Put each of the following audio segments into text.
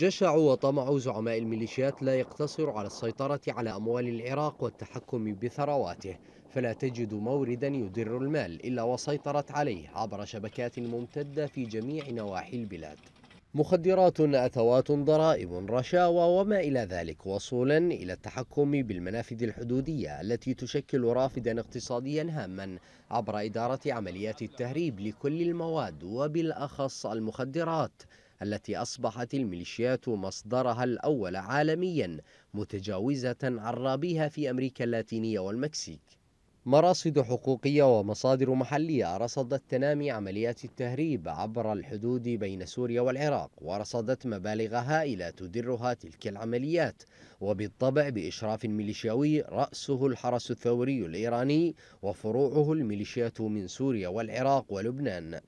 جشع وطمع زعماء الميليشيات لا يقتصر على السيطرة على أموال العراق والتحكم بثرواته فلا تجد موردا يدر المال إلا وسيطرت عليه عبر شبكات ممتدة في جميع نواحي البلاد مخدرات أتوات ضرائب رشاوى وما إلى ذلك وصولا إلى التحكم بالمنافذ الحدودية التي تشكل رافدا اقتصاديا هاما عبر إدارة عمليات التهريب لكل المواد وبالأخص المخدرات التي أصبحت الميليشيات مصدرها الأول عالميا متجاوزة عرابيها في أمريكا اللاتينية والمكسيك مراصد حقوقية ومصادر محلية رصدت تنامي عمليات التهريب عبر الحدود بين سوريا والعراق ورصدت مبالغ هائلة تدرها تلك العمليات وبالطبع بإشراف ميليشياوي رأسه الحرس الثوري الإيراني وفروعه الميليشيات من سوريا والعراق ولبنان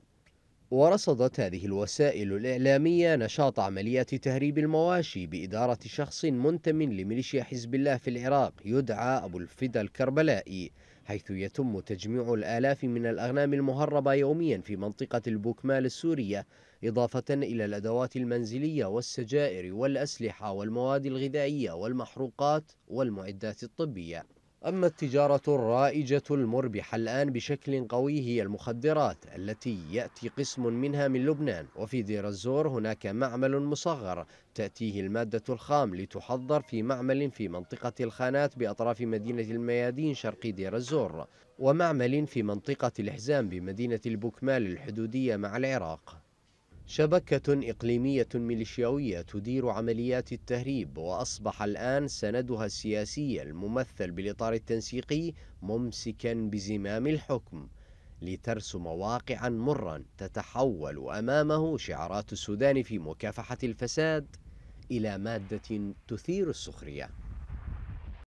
ورصدت هذه الوسائل الإعلامية نشاط عمليات تهريب المواشي بإدارة شخص منتم لميليشيا حزب الله في العراق يدعى أبو الفدا الكربلائي حيث يتم تجميع الآلاف من الأغنام المهربة يوميا في منطقة البوكمال السورية إضافة إلى الأدوات المنزلية والسجائر والأسلحة والمواد الغذائية والمحروقات والمعدات الطبية أما التجارة الرائجة المربحة الآن بشكل قوي هي المخدرات التي يأتي قسم منها من لبنان وفي دير الزور هناك معمل مصغر تأتيه المادة الخام لتحضر في معمل في منطقة الخانات بأطراف مدينة الميادين شرقي دير الزور ومعمل في منطقة الحزام بمدينة البكمال الحدودية مع العراق شبكة إقليمية ميليشياوية تدير عمليات التهريب وأصبح الآن سندها السياسي الممثل بالإطار التنسيقي ممسكا بزمام الحكم لترسم واقعا مرا تتحول أمامه شعارات السودان في مكافحة الفساد إلى مادة تثير السخرية